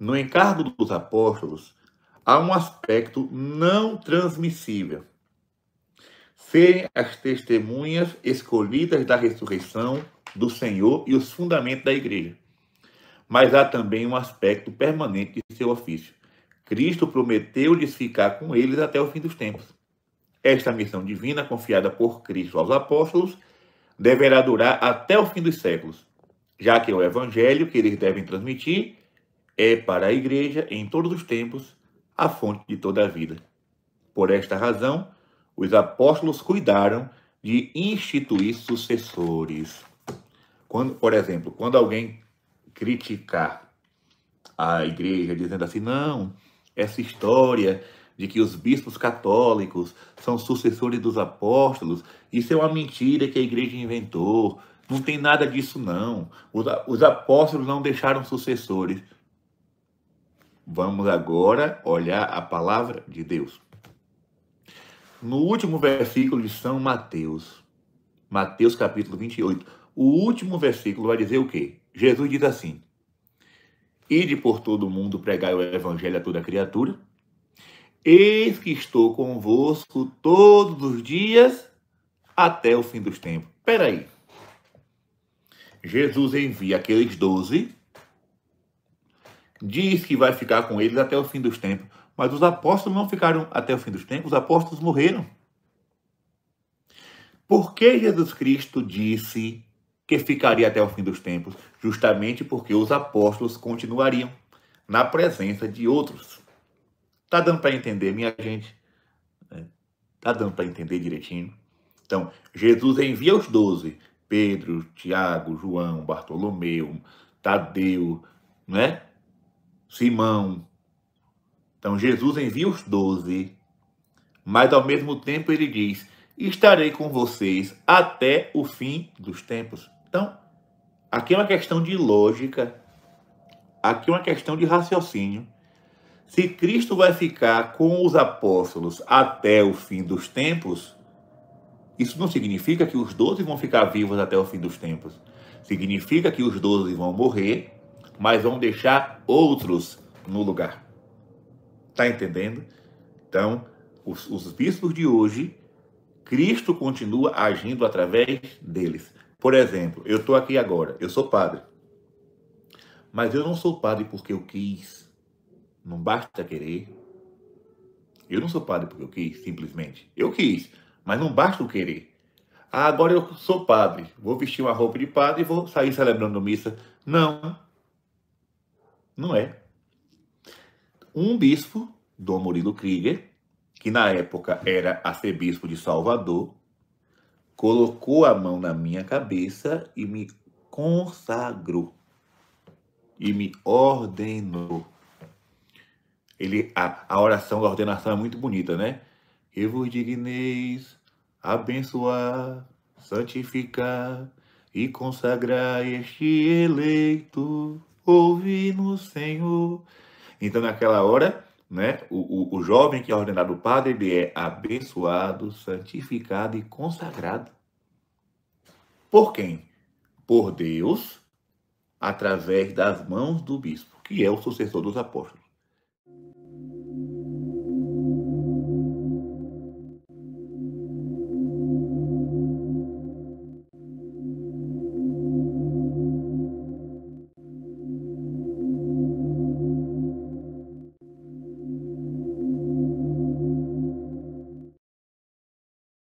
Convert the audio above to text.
No encargo dos apóstolos, há um aspecto não transmissível. Serem as testemunhas escolhidas da ressurreição do Senhor e os fundamentos da igreja. Mas há também um aspecto permanente de seu ofício. Cristo prometeu-lhes ficar com eles até o fim dos tempos. Esta missão divina, confiada por Cristo aos apóstolos, deverá durar até o fim dos séculos, já que é o evangelho que eles devem transmitir é para a Igreja, em todos os tempos, a fonte de toda a vida. Por esta razão, os apóstolos cuidaram de instituir sucessores. Quando, por exemplo, quando alguém criticar a igreja dizendo assim, não, essa história de que os bispos católicos são sucessores dos apóstolos, isso é uma mentira que a igreja inventou. Não tem nada disso não. Os, apóstolos não deixaram sucessores. Vamos agora olhar a palavra de Deus. No último versículo de São Mateus, Mateus capítulo 28, o último versículo vai dizer o quê? Jesus diz assim: Ide por todo o mundo pregai o evangelho a toda criatura. Eis que estou convosco todos os dias até o fim dos tempos. aí, Jesus envia aqueles doze diz que vai ficar com eles até o fim dos tempos. Mas os apóstolos não ficaram até o fim dos tempos, os apóstolos morreram. Por que Jesus Cristo disse que ficaria até o fim dos tempos? Justamente porque os apóstolos continuariam na presença de outros. Tá dando para entender, minha gente? É, tá dando para entender direitinho? Então, Jesus envia os doze: Pedro, Tiago, João, Bartolomeu, Tadeu, né? Simão. Então Jesus envia os doze, mas ao mesmo tempo ele diz: Estarei com vocês até o fim dos tempos. Então, aqui é uma questão de lógica, aqui é uma questão de raciocínio. Se Cristo vai ficar com os apóstolos até o fim dos tempos, isso não significa que os doze vão ficar vivos até o fim dos tempos. Significa que os doze vão morrer mas vão deixar outros no lugar. Tá entendendo? Então, os, os bispos de hoje, Cristo continua agindo através deles. Por exemplo, eu estou aqui agora, eu sou padre. Mas eu não sou padre porque eu quis. Não basta querer. Eu não sou padre porque eu quis, simplesmente. Eu quis, mas não basta o querer. Ah, agora eu sou padre, vou vestir uma roupa de padre e vou sair celebrando missa. Não. Não é. Um bispo, Dom Murilo Krieger, que na época era arcebispo de Salvador, colocou a mão na minha cabeça e me consagrou e me ordenou. Ele, a, a oração da ordenação é muito bonita, né? Eu vos digneis abençoar, santificar e consagrar este eleito ouvi no Senhor. Então, naquela hora, né, o, o, o jovem que é ordenado padre, ele é abençoado, santificado e consagrado. Por quem? Por Deus, através das mãos do bispo, que é o sucessor dos apóstolos.